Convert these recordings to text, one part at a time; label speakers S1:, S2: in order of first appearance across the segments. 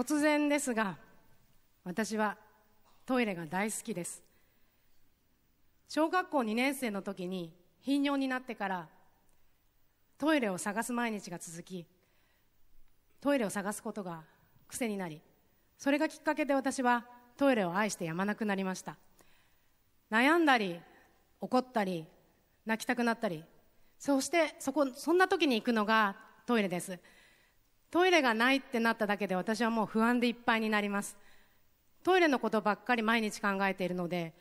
S1: 突然ですが私はトイレが大好きです小学校2年生の時に頻尿になってからトイレを探す毎日が続きトイレを探すことが癖になりそれがきっかけで私はトイレを愛してやまなくなりました悩んだり怒ったり泣きたくなったりそしてそこそんな時に行くのがトイレですトイレがないってなっただけで私はもう不安でいっぱいになります。トイレのことばっかり毎日考えているので、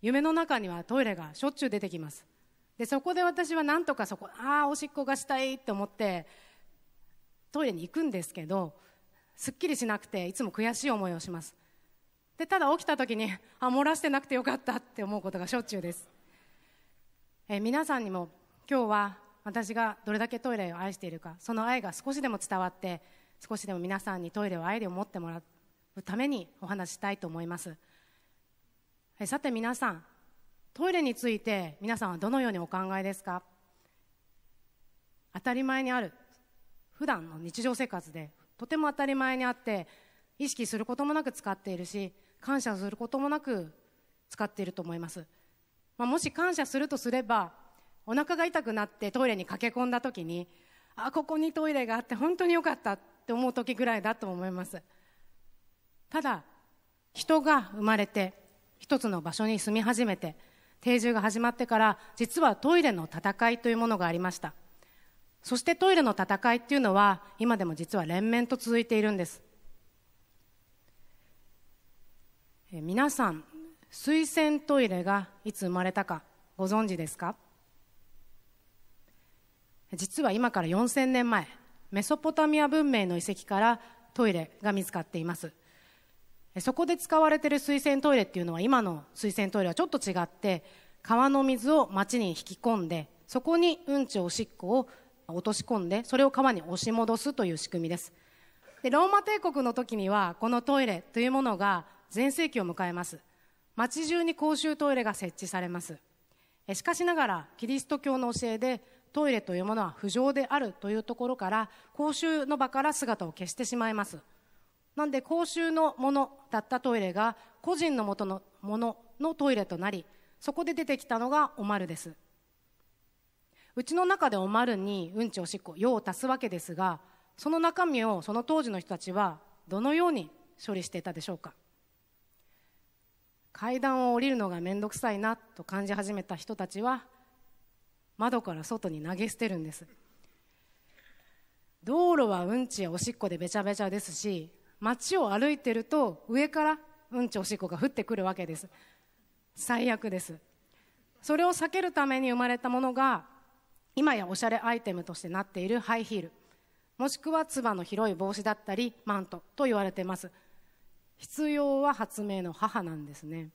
S1: 夢の中にはトイレがしょっちゅう出てきます。で、そこで私はなんとかそこ、ああ、おしっこがしたいと思って、トイレに行くんですけど、すっきりしなくて、いつも悔しい思いをします。で、ただ起きた時に、あ、漏らしてなくてよかったって思うことがしょっちゅうです。え皆さんにも今日は私がどれだけトイレを愛しているかその愛が少しでも伝わって少しでも皆さんにトイレを愛で思ってもらうためにお話したいと思いますえさて皆さんトイレについて皆さんはどのようにお考えですか当たり前にある普段の日常生活でとても当たり前にあって意識することもなく使っているし感謝することもなく使っていると思います、まあ、もし感謝するとすればお腹が痛くなってトイレに駆け込んだ時にあここにトイレがあって本当によかったって思う時ぐらいだと思いますただ人が生まれて一つの場所に住み始めて定住が始まってから実はトイレの戦いというものがありましたそしてトイレの戦いっていうのは今でも実は連綿と続いているんです皆さん水洗トイレがいつ生まれたかご存知ですか実は今から4000年前メソポタミア文明の遺跡からトイレが見つかっていますそこで使われている水洗トイレっていうのは今の水洗トイレはちょっと違って川の水を町に引き込んでそこにうんちおしっこを落とし込んでそれを川に押し戻すという仕組みですでローマ帝国の時にはこのトイレというものが全盛期を迎えます町中に公衆トイレが設置されますしかしながらキリスト教の教えでトイレというものは不浄であるというところから公衆の場から姿を消してしまいますなんで公衆のものだったトイレが個人の元のもののトイレとなりそこで出てきたのがおまるですうちの中でおまるにうんちおしっこ用を足すわけですがその中身をその当時の人たちはどのように処理していたでしょうか階段を降りるのが面倒くさいなと感じ始めた人たちは窓から外に投げ捨てるんです道路はうんちやおしっこでべちゃべちゃですし街を歩いてると上からうんちおしっこが降ってくるわけです最悪ですそれを避けるために生まれたものが今やおしゃれアイテムとしてなっているハイヒールもしくはつばの広い帽子だったりマントと言われてます必要は発明の母なんですね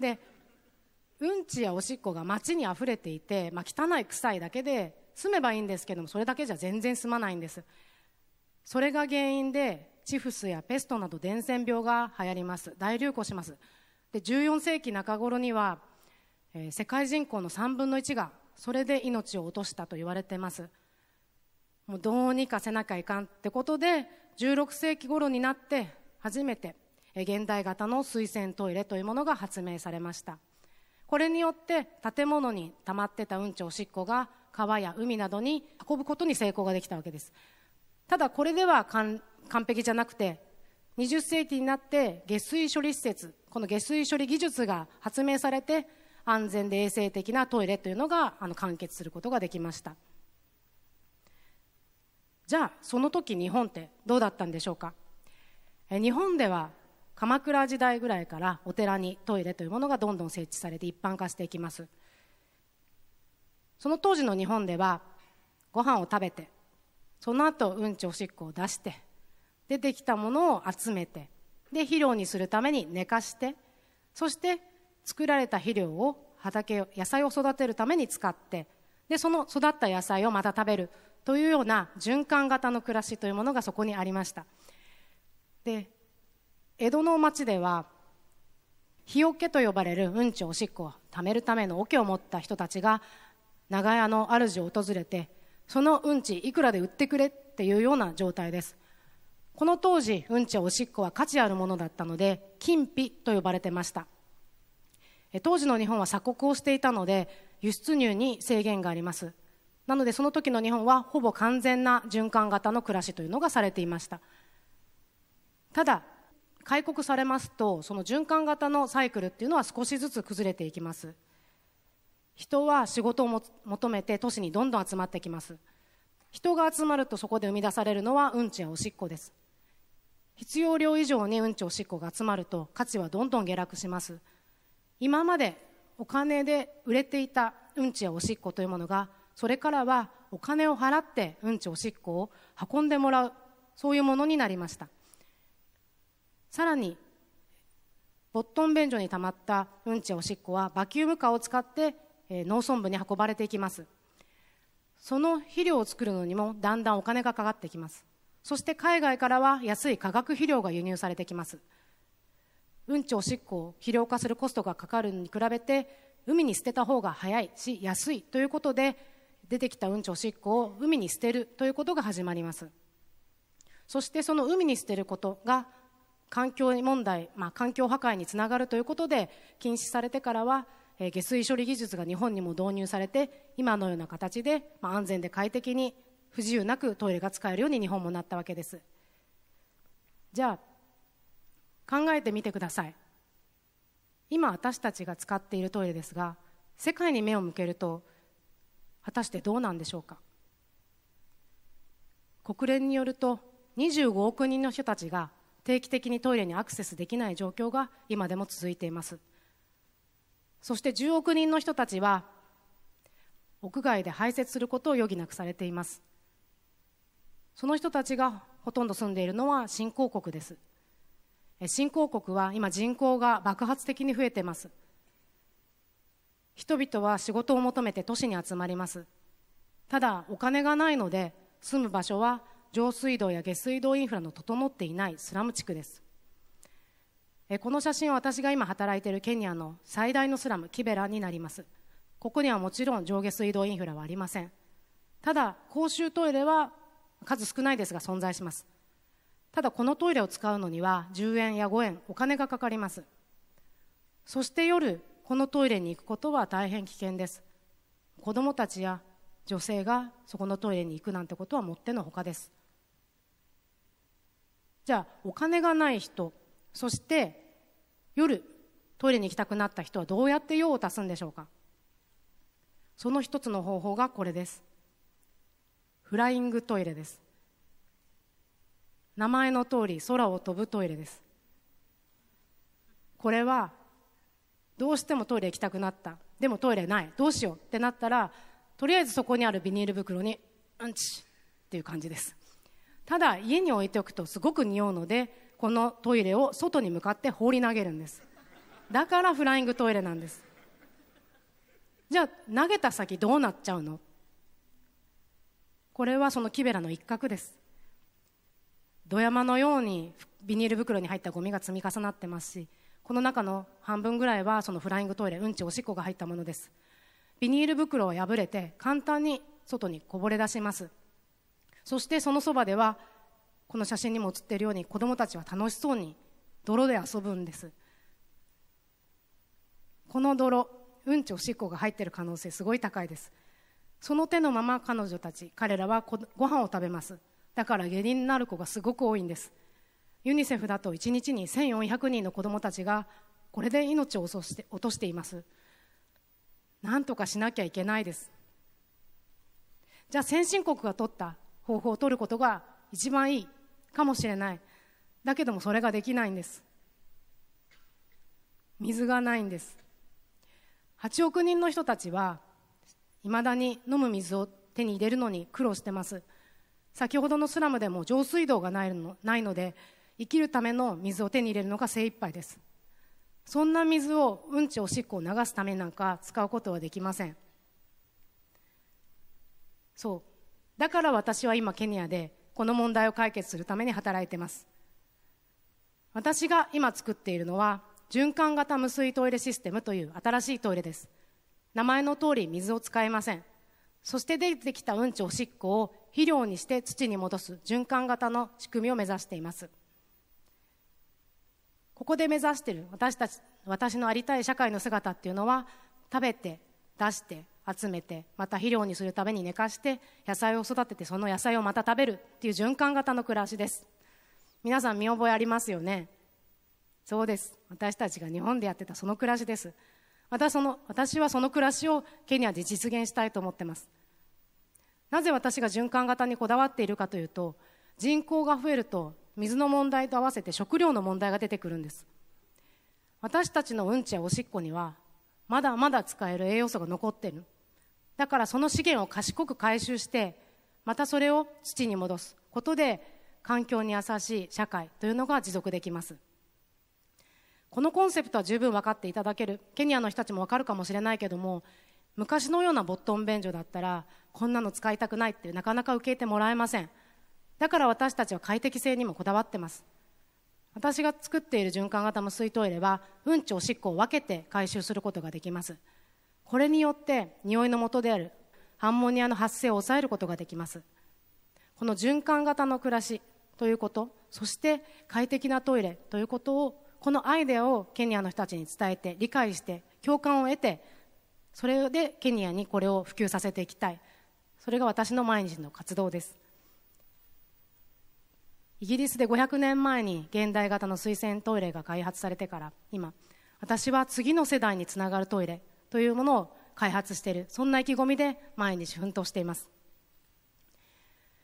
S1: でうんちやおしっこが街に溢れていて、まあ、汚い臭いだけで住めばいいんですけどもそれだけじゃ全然済まないんですそれが原因でチフスやペストなど伝染病が流行ります大流行しますで14世紀中頃には、えー、世界人口の3分の1がそれで命を落としたと言われてますもうどうにかせなきゃいかんってことで16世紀頃になって初めて現代型の水洗トイレというものが発明されましたこれによって建物に溜まってたうんちおしっこが川や海などに運ぶことに成功ができたわけですただこれでは完璧じゃなくて20世紀になって下水処理施設この下水処理技術が発明されて安全で衛生的なトイレというのがあの完結することができましたじゃあその時日本ってどうだったんでしょうか日本では鎌倉時代ぐらいからお寺にトイレというものがどんどん設置されて一般化していきますその当時の日本ではご飯を食べてその後うんちおしっこを出して出てきたものを集めてで肥料にするために寝かしてそして作られた肥料を畑野菜を育てるために使ってでその育った野菜をまた食べるというような循環型の暮らしというものがそこにありましたで江戸の町では日よけと呼ばれるうんちおしっこをためるための桶を持った人たちが長屋の主を訪れてそのうんちいくらで売ってくれっていうような状態ですこの当時うんちおしっこは価値あるものだったので金皮と呼ばれてました当時の日本は鎖国をしていたので輸出入に制限がありますなのでその時の日本はほぼ完全な循環型の暮らしというのがされていましたただ開国されますとその循環型のサイクルっていうのは少しずつ崩れていきます人は仕事を求めて都市にどんどん集まってきます人が集まるとそこで生み出されるのはうんちやおしっこです必要量以上にうんちおしっこが集まると価値はどんどん下落します今までお金で売れていたうんちやおしっこというものがそれからはお金を払ってうんちおしっこを運んでもらうそういうものになりましたさらにボットン便所にたまったうんちおしっこはバキュームカーを使って、え農村部に運ばれていきますその肥料を作るのにもだんだんお金がかかってきますそして海外からは安い化学肥料が輸入されてきますうんちおしっこを肥料化するコストがかかるに比べて海に捨てた方が早いし安いということで出てきたうんちおしっこを海に捨てるということが始まりますそしてその海に捨てることが環境問題、まあ、環境破壊につながるということで禁止されてからは下水処理技術が日本にも導入されて今のような形で、まあ、安全で快適に不自由なくトイレが使えるように日本もなったわけですじゃあ考えてみてください今私たちが使っているトイレですが世界に目を向けると果たしてどうなんでしょうか国連によると25億人の人たちが定期的にトイレにアクセスできない状況が今でも続いていますそして10億人の人たちは屋外で排泄することを余儀なくされていますその人たちがほとんど住んでいるのは新興国です新興国は今人口が爆発的に増えています人々は仕事を求めて都市に集まりますただお金がないので住む場所は上水道や下水道インフラの整っていないスラム地区ですこの写真は私が今働いているケニアの最大のスラムキベラになりますここにはもちろん上下水道インフラはありませんただ公衆トイレは数少ないですが存在しますただこのトイレを使うのには10円や5円お金がかかりますそして夜このトイレに行くことは大変危険です子供もたちや女性がそこのトイレに行くなんてことはもってのほかですじゃあお金がない人そして夜トイレに行きたくなった人はどうやって用を足すんでしょうかその一つの方法がこれですフライングトイレです名前の通り空を飛ぶトイレですこれはどうしてもトイレ行きたくなったでもトイレないどうしようってなったらとりあえずそこにあるビニール袋にうんちっていう感じですただ家に置いておくとすごく匂うのでこのトイレを外に向かって放り投げるんですだからフライングトイレなんですじゃあ投げた先どうなっちゃうのこれはその木べらの一角です土山のようにビニール袋に入ったゴミが積み重なってますしこの中の半分ぐらいはそのフライングトイレうんちおしっこが入ったものですビニール袋を破れて簡単に外にこぼれ出しますそしてそのそばではこの写真にも写っているように子どもたちは楽しそうに泥で遊ぶんですこの泥うんちおしっこが入っている可能性すごい高いですその手のまま彼女たち彼らはご飯を食べますだから下痢になる子がすごく多いんですユニセフだと1日に1400人の子どもたちがこれで命を落として落としていますなんとかしなきゃいけないですじゃあ先進国が取った方法を取ることが一番いいかもしれない。だけどもそれができないんです。水がないんです。8億人の人たちはいまだに飲む水を手に入れるのに苦労してます。先ほどのスラムでも上水道がないのないので生きるための水を手に入れるのが精一杯です。そんな水をうんちおしっこを流すためなんか使うことはできません。そうだから私は今ケニアでこの問題を解決するために働いてます私が今作っているのは循環型無水トイレシステムという新しいトイレです名前の通り水を使えませんそして出てきたうんちおしっこを肥料にして土に戻す循環型の仕組みを目指していますここで目指している私たち私のありたい社会の姿っていうのは食べて出して集めてまた肥料にするために寝かして野菜を育ててその野菜をまた食べるっていう循環型の暮らしです皆さん見覚えありますよねそうです私たちが日本でやってたその暮らしですまたその私はその暮らしをケニアで実現したいと思ってますなぜ私が循環型にこだわっているかというと人口が増えると水の問題と合わせて食料の問題が出てくるんです私たちのうんちやおしっこにはまだまだ使える栄養素が残ってるだからその資源を賢く回収して、またそれを土に戻すことで、環境に優しい社会というのが持続できます。このコンセプトは十分分かっていただける、ケニアの人たちも分かるかもしれないけども、昔のようなボットン便所だったら、こんなの使いたくないってなかなか受け入れてもらえません。だから私たちは快適性にもこだわってます。私が作っている循環型無水トイレは、うんちおしっこを分けて回収することができます。これによって匂いの元であるアンモニアの発生を抑えることができますこの循環型の暮らしということそして快適なトイレということをこのアイデアをケニアの人たちに伝えて理解して共感を得てそれでケニアにこれを普及させていきたいそれが私の毎日の活動ですイギリスで500年前に現代型の水洗トイレが開発されてから今私は次の世代につながるトイレというものを開発しているそんな意気込みで毎日奮闘しています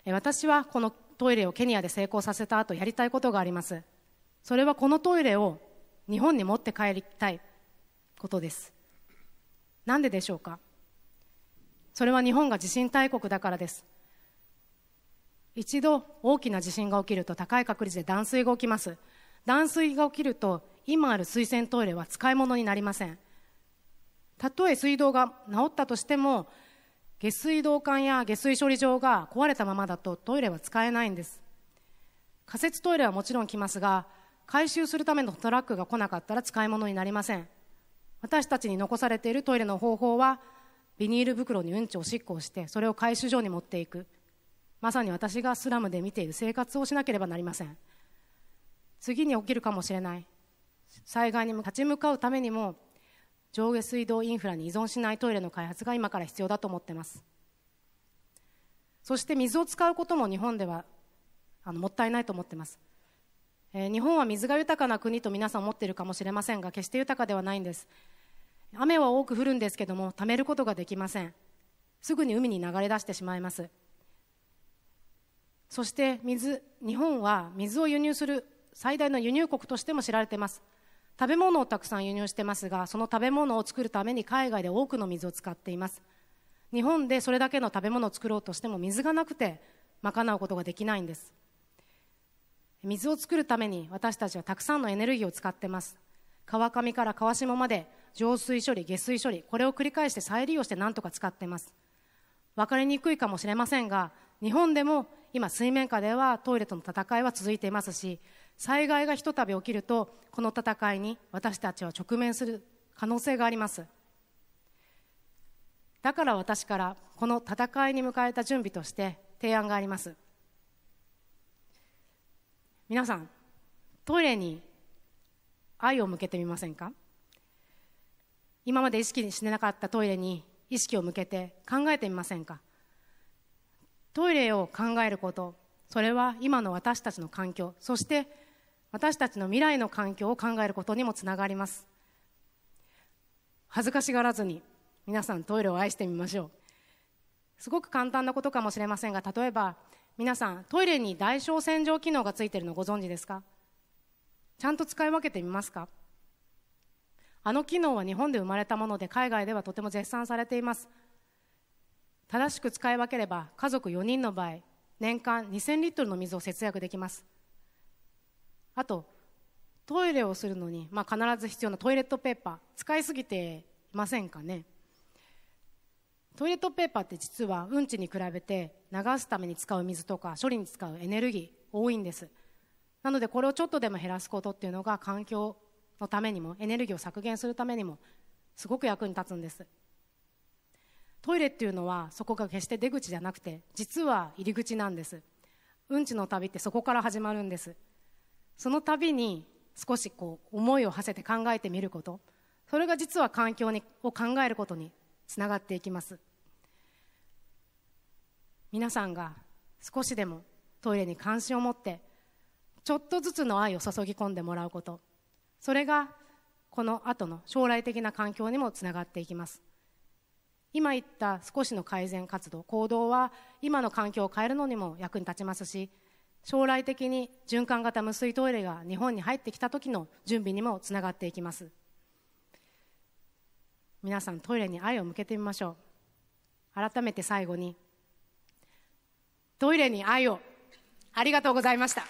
S1: 私はこのトイレをケニアで成功させた後やりたいことがありますそれはこのトイレを日本に持って帰りたいことですなんででしょうかそれは日本が地震大国だからです一度大きな地震が起きると高い確率で断水が起きます断水が起きると今ある水洗トイレは使い物になりませんたとえ水道が治ったとしても下水道管や下水処理場が壊れたままだとトイレは使えないんです仮設トイレはもちろん来ますが回収するためのトラックが来なかったら使い物になりません私たちに残されているトイレの方法はビニール袋にうんちをしっこをしてそれを回収場に持っていくまさに私がスラムで見ている生活をしなければなりません次に起きるかもしれない災害に立ち向かうためにも上下水道インフラに依存しないトイレの開発が今から必要だと思ってますそして水を使うことも日本ではあのもったいないと思ってます、えー、日本は水が豊かな国と皆さん思っているかもしれませんが決して豊かではないんです雨は多く降るんですけども貯めることができませんすぐに海に流れ出してしまいますそして水日本は水を輸入する最大の輸入国としても知られています食べ物をたくさん輸入してますがその食べ物を作るために海外で多くの水を使っています日本でそれだけの食べ物を作ろうとしても水がなくて賄うことができないんです水を作るために私たちはたくさんのエネルギーを使ってます川上から川下まで浄水処理下水処理これを繰り返して再利用して何とか使ってます分かりにくいかもしれませんが日本でも今水面下ではトイレとの戦いは続いていますし災害がひとたび起きるとこの戦いに私たちは直面する可能性がありますだから私からこの戦いに向かえた準備として提案があります皆さんトイレに愛を向けてみませんか今まで意識してなかったトイレに意識を向けて考えてみませんかトイレを考えることそれは今の私たちの環境そして私たちの未来の環境を考えることにもつながります恥ずかしがらずに皆さんトイレを愛してみましょうすごく簡単なことかもしれませんが例えば皆さんトイレに代償洗浄機能がついてるのご存知ですかちゃんと使い分けてみますかあの機能は日本で生まれたもので海外ではとても絶賛されています正しく使い分ければ家族4人の場合年間2000リットルの水を節約できますあとトイレをするのに、まあ、必ず必要なトイレットペーパー使いすぎていませんかねトイレットペーパーって実はうんちに比べて流すために使う水とか処理に使うエネルギー多いんですなのでこれをちょっとでも減らすことっていうのが環境のためにもエネルギーを削減するためにもすごく役に立つんですトイレっていうのはそこが決して出口じゃなくて実は入り口なんですうんちの旅ってそこから始まるんですその度に少しこう思いを馳せて考えてみることそれが実は環境にを考えることにつながっていきます皆さんが少しでもトイレに関心を持ってちょっとずつの愛を注ぎ込んでもらうことそれがこの後の将来的な環境にもつながっていきます今言った少しの改善活動行動は今の環境を変えるのにも役に立ちますし将来的に循環型無水トイレが日本に入ってきた時の準備にもつながっていきます皆さんトイレに愛を向けてみましょう改めて最後にトイレに愛をありがとうございました